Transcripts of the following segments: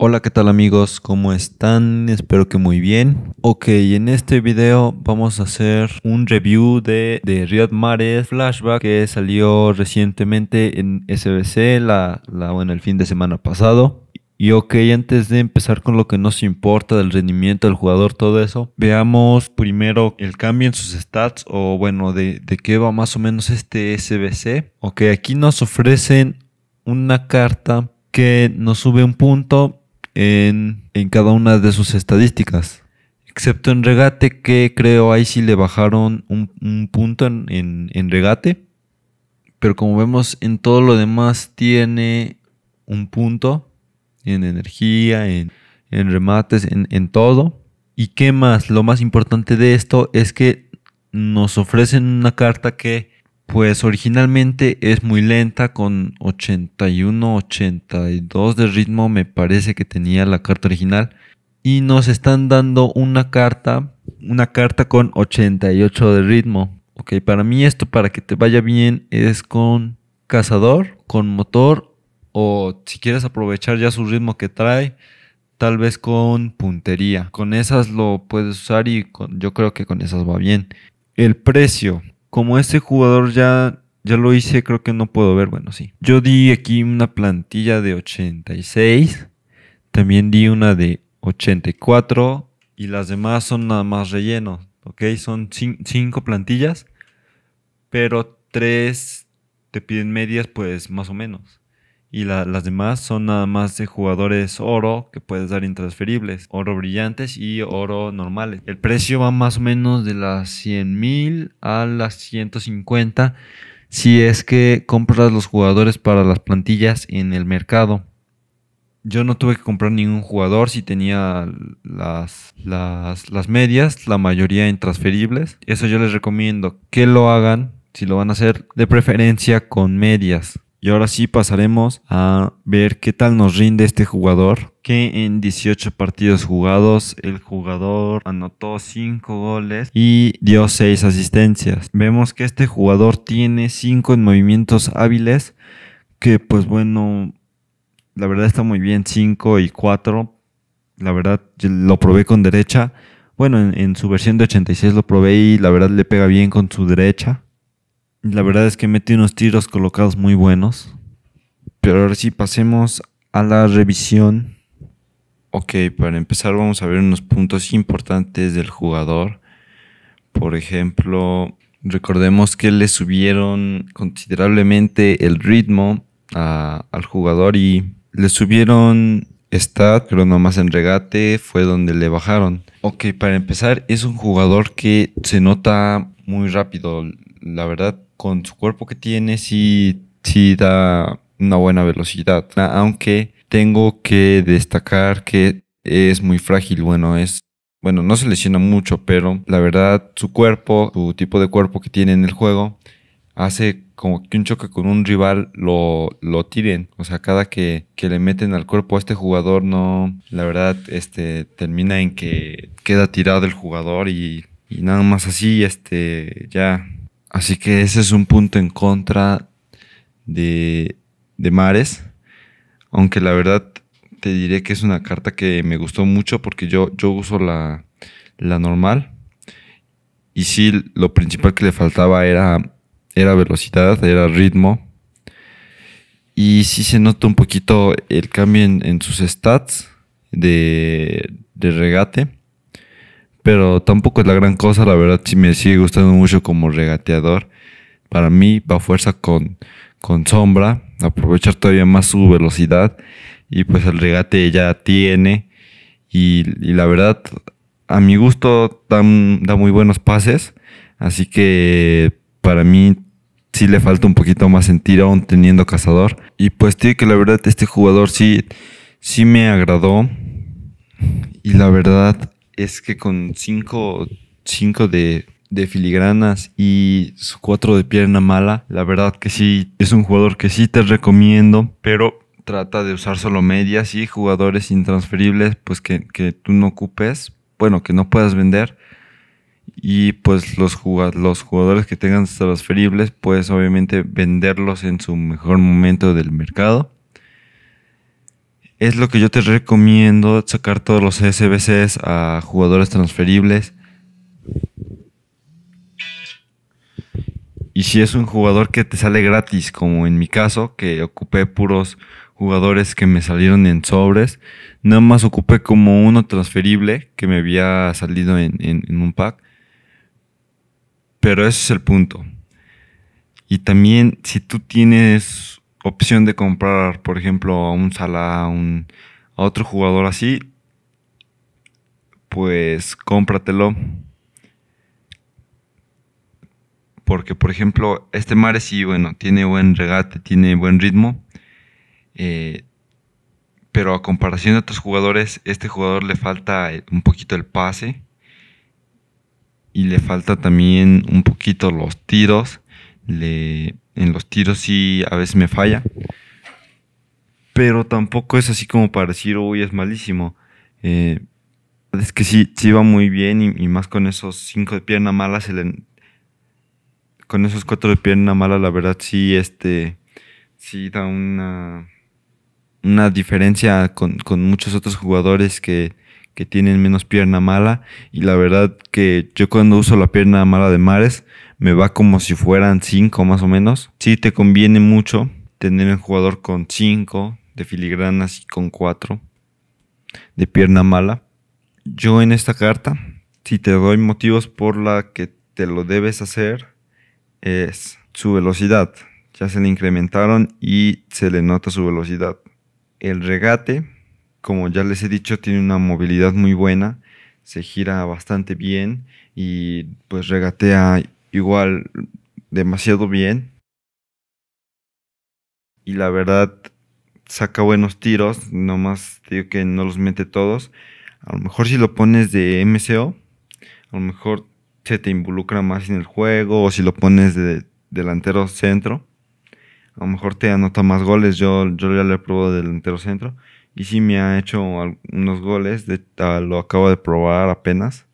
Hola, ¿qué tal amigos? ¿Cómo están? Espero que muy bien. Ok, en este video vamos a hacer un review de, de Riot Flashback que salió recientemente en SBC, la, la, el fin de semana pasado. Y ok, antes de empezar con lo que nos importa del rendimiento del jugador, todo eso, veamos primero el cambio en sus stats o bueno, de, de qué va más o menos este SBC. Ok, aquí nos ofrecen una carta que nos sube un punto en, cada una de sus estadísticas. Excepto en regate, que creo ahí sí le bajaron un, punto en, regate. Pero como vemos, en todo lo demás tiene un punto en energía, en, en remates, en, en, todo. ¿Y qué más? Lo más importante de esto es que nos ofrecen una carta que pues originalmente es muy lenta, con 81, 82 de ritmo me parece que tenía la carta original. Y nos están dando una carta, una carta con 88 de ritmo. Ok, para mí esto, para que te vaya bien, es con cazador, con motor, o si quieres aprovechar ya su ritmo que trae, tal vez con puntería. Con esas lo puedes usar y yo creo que con esas va bien. El precio, como este jugador ya, ya lo hice, creo que no puedo ver, bueno, sí. Yo di aquí una plantilla de 86, también di una de 84 y las demás son nada más relleno, ¿ok? Son cinco plantillas, pero tres te piden medias, pues más o menos y las demás son nada más de jugadores oro que puedes dar intransferibles, oro brillantes y oro normales. El precio va más o menos de las $100,000 a las 150 si es que compras los jugadores para las plantillas en el mercado. Yo no tuve que comprar ningún jugador si tenía las, las, las medias, la mayoría intransferibles. Eso yo les recomiendo que lo hagan, si lo van a hacer, de preferencia con medias y ahora sí pasaremos a ver qué tal nos rinde este jugador, que en 18 partidos jugados el jugador anotó 5 goles y dio 6 asistencias. Vemos que este jugador tiene 5 en movimientos hábiles, que pues bueno, la verdad está muy bien, 5 y 4. La verdad lo probé con derecha. Bueno, en, su versión de 86 lo probé y la verdad le pega bien con su derecha la verdad es que metí unos tiros colocados muy buenos. Pero ahora sí pasemos a la revisión. Ok, para empezar vamos a ver unos puntos importantes del jugador. Por ejemplo, recordemos que le subieron considerablemente el ritmo al jugador y le subieron stat, pero nomás en regate fue donde le bajaron. Ok, para empezar es un jugador que se nota muy rápido, la verdad, con su cuerpo que tiene, sí, sí da una buena velocidad. Aunque tengo que destacar que es muy frágil, bueno, es bueno, no se lesiona mucho, pero la verdad su cuerpo, su tipo de cuerpo que tiene en el juego, hace como que un choque con un rival lo, lo tiren. O sea, cada que, le meten al cuerpo a este jugador, no, la verdad, este, termina en que queda tirado el jugador y, nada más así, este, ya Así que ese es un punto en contra de, Mares. Aunque la verdad te diré que es una carta que me gustó mucho porque yo, uso la, normal. Y sí, lo principal que le faltaba era, era velocidad, era ritmo. Y sí se nota un poquito el cambio en, sus stats de regate. Pero tampoco es la gran cosa, la verdad sí me sigue gustando mucho como regateador. Para mí va fuerza con, con sombra, aprovechar todavía más su velocidad y pues el regate ya tiene y, la verdad a mi gusto da muy buenos pases, así que para mí sí le falta un poquito más sentir aún teniendo cazador. Y pues tío que la verdad este jugador sí, sí me agradó. Y la verdad es que con 5 de, de, filigranas y 4 de pierna mala, la verdad que sí, es un jugador que sí te recomiendo, pero trata de usar solo medias y jugadores intransferibles, pues que, tú no ocupes, bueno, que no puedas vender. Y pues los, los jugadores que tengan transferibles, puedes obviamente venderlos en su mejor momento del mercado es lo que yo te recomiendo, sacar todos los SBCs a jugadores transferibles. Y si es un jugador que te sale gratis, como en mi caso, que ocupé puros jugadores que me salieron en sobres, nada más ocupé como uno transferible que me había salido en, en un pack. Pero ese es el punto. Y también si tú tienes opción de comprar, por ejemplo, a un Salah, a, otro jugador así, pues cómpratelo. Porque, por ejemplo, este Mare sí, bueno, tiene buen regate, tiene buen ritmo. Eh, pero a comparación de otros jugadores, este jugador le falta eh, un poquito el pase. Y le falta también un poquito los tiros. Le, en los tiros sí a veces me falla. Pero tampoco es así como para decir, uy, es malísimo. Eh, es que sí, sí va muy bien y, más con esos cinco de pierna mala, se con esos cuatro de pierna mala, la verdad sí, este, sí da una, una diferencia con, con muchos otros jugadores que, que tienen menos pierna mala. Y la verdad que yo cuando uso la pierna mala de Mares, me va como si fueran 5 más o menos. Si te conviene mucho tener un jugador con 5 de filigranas y con 4 de pierna mala. Yo en esta carta, si te doy motivos por la que te lo debes hacer, es su velocidad. Ya se le incrementaron y se le nota su velocidad. El regate, como ya les he dicho, tiene una movilidad muy buena, se gira bastante bien y pues regatea igual demasiado bien. Y la verdad, saca buenos tiros, nomás digo que no los mete todos. A lo mejor si lo pones de MCO, a lo mejor se te involucra más en el juego, o si lo pones de delantero centro, a lo mejor te anota más goles. Yo, yo ya le he probado de delantero centro, y sí me ha hecho unos goles, de, ah, lo acabo de probar apenas.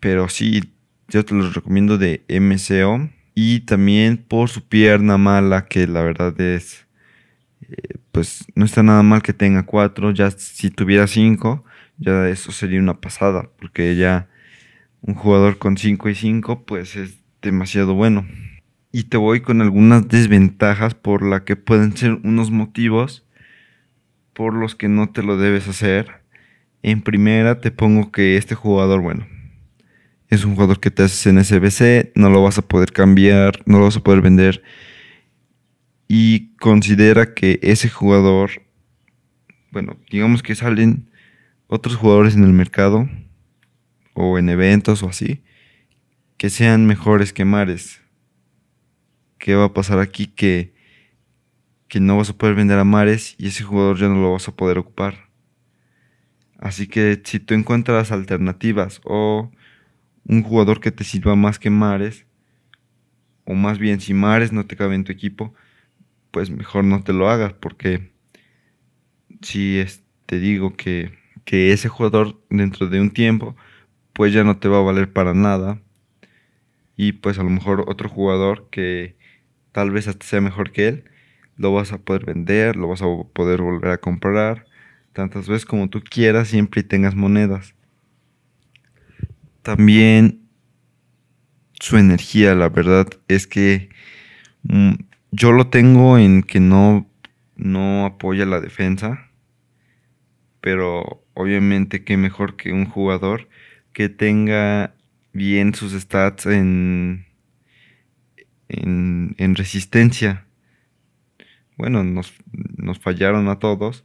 Pero sí, yo te los recomiendo de MCO. Y también por su pierna mala, que la verdad es, eh, pues no está nada mal que tenga cuatro. Ya si tuviera cinco, ya eso sería una pasada, porque ya un jugador con 5 y 5, pues es demasiado bueno. Y te voy con algunas desventajas por la que pueden ser unos motivos por los que no te lo debes hacer. En primera te pongo que este jugador, bueno, es un jugador que te haces en SBC, no lo vas a poder cambiar, no lo vas a poder vender. Y considera que ese jugador, bueno, digamos que salen otros jugadores en el mercado o en eventos o así, que sean mejores que Mares. ¿Qué va a pasar aquí? Que, que no vas a poder vender a Mares y ese jugador ya no lo vas a poder ocupar. Así que si tú encuentras alternativas o un jugador que te sirva más que Mares, o más bien si Mares no te cabe en tu equipo, pues mejor no te lo hagas, porque si es, te digo que, que ese jugador dentro de un tiempo, pues ya no te va a valer para nada. Y pues a lo mejor otro jugador que tal vez hasta sea mejor que él, lo vas a poder vender, lo vas a poder volver a comprar, tantas veces como tú quieras, siempre y tengas monedas también su energía, la verdad es que mm, yo lo tengo en que no, no apoya la defensa, pero obviamente que mejor que un jugador que tenga bien sus stats en, en, resistencia. Bueno, nos, nos fallaron a todos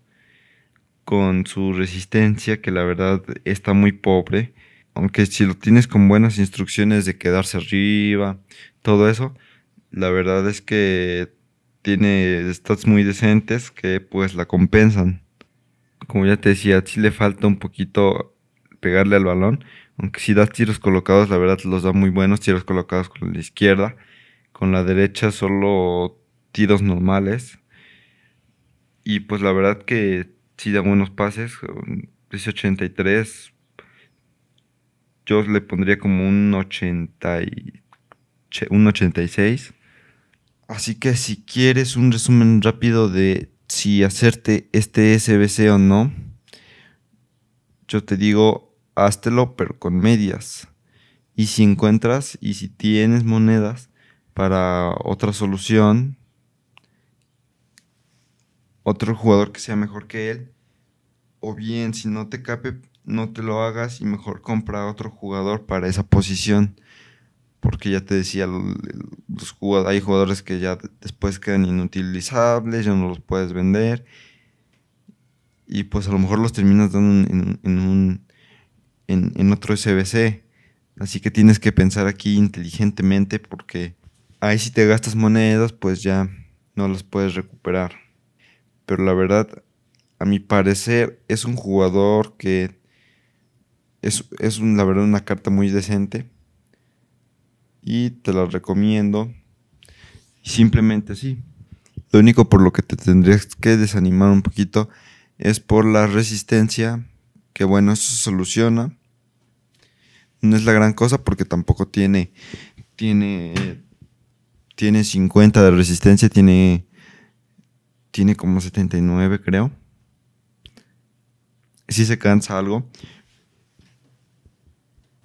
con su resistencia que la verdad está muy pobre aunque si lo tienes con buenas instrucciones de quedarse arriba, todo eso, la verdad es que tiene stats muy decentes que pues la compensan. Como ya te decía, sí le falta un poquito pegarle al balón, aunque si da tiros colocados, la verdad los da muy buenos, tiros colocados con la izquierda, con la derecha solo tiros normales. Y pues la verdad que sí da buenos pases, 83 yo le pondría como un, 86. Así que si quieres un resumen rápido de si hacerte este SBC o no, yo te digo, háztelo pero con medias. Y si encuentras y si tienes monedas para otra solución, otro jugador que sea mejor que él, o bien si no te cape, no te lo hagas y mejor compra otro jugador para esa posición. Porque ya te decía, los jugadores, hay jugadores que ya después quedan inutilizables, ya no los puedes vender. Y pues a lo mejor los terminas dando en, un, en, en otro SBC. Así que tienes que pensar aquí inteligentemente porque ahí si te gastas monedas, pues ya no las puedes recuperar. Pero la verdad, a mi parecer, es un jugador que es, es la verdad una carta muy decente. Y te la recomiendo. Simplemente así. Lo único por lo que te tendrías que desanimar un poquito es por la resistencia. Que bueno, eso se soluciona. No es la gran cosa porque tampoco tiene. Tiene. Tiene 50 de resistencia. Tiene. Tiene como 79, creo. Si se cansa algo.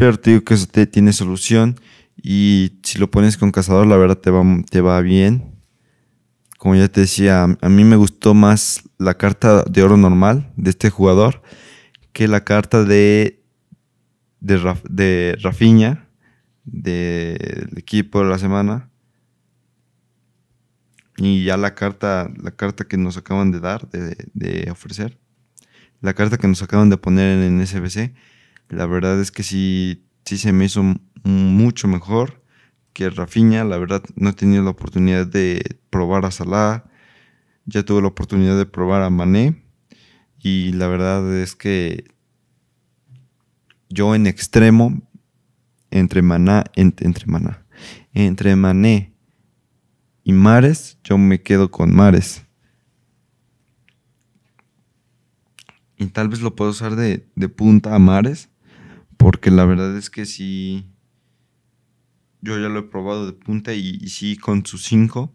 Pero te digo que eso tiene solución. Y si lo pones con cazador, la verdad te va, te va bien. Como ya te decía, a mí me gustó más la carta de oro normal de este jugador que la carta de, de, Rafinha, del equipo de la semana. Y ya la carta, la carta que nos acaban de dar, de, ofrecer, la carta que nos acaban de poner en SBC la verdad es que sí, sí se me hizo mucho mejor que Rafinha. La verdad no he tenido la oportunidad de probar a Salah. Ya tuve la oportunidad de probar a Mané. Y la verdad es que yo en extremo, entre Maná, entre Maná, entre Mané y Mares, yo me quedo con Mares. Y tal vez lo puedo usar de, de punta a Mares porque la verdad es que sí. Yo ya lo he probado de punta y, y sí, con sus 5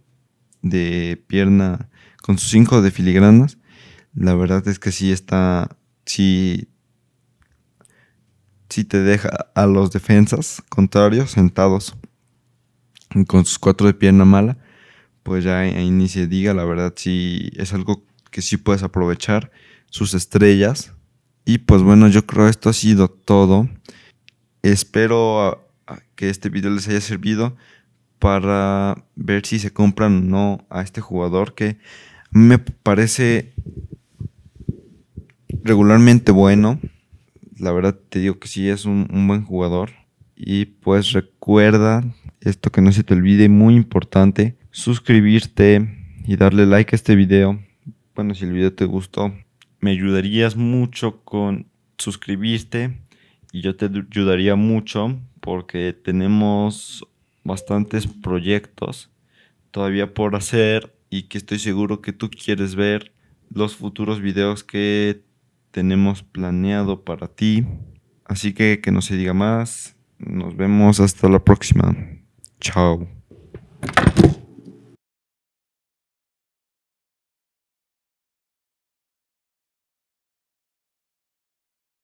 de pierna, con sus 5 de filigranas, la verdad es que sí está. Sí. Sí te deja a los defensas contrarios sentados. con sus 4 de pierna mala, pues ya ahí ni se diga, la verdad sí es algo que sí puedes aprovechar. Sus estrellas, y pues bueno, yo creo esto ha sido todo. Espero ah, ah, que este video les haya servido para ver si se compran o no a este jugador que me parece regularmente bueno. La verdad te digo que sí es un, un buen jugador. Y pues recuerda esto que no se te olvide, muy importante, suscribirte y darle like a este video. Bueno, si el video te gustó, me ayudarías mucho con suscribirte y yo te ayudaría mucho porque tenemos bastantes proyectos todavía por hacer y que estoy seguro que tú quieres ver los futuros videos que tenemos planeado para ti. Así que que no se diga más. Nos vemos hasta la próxima. Chao.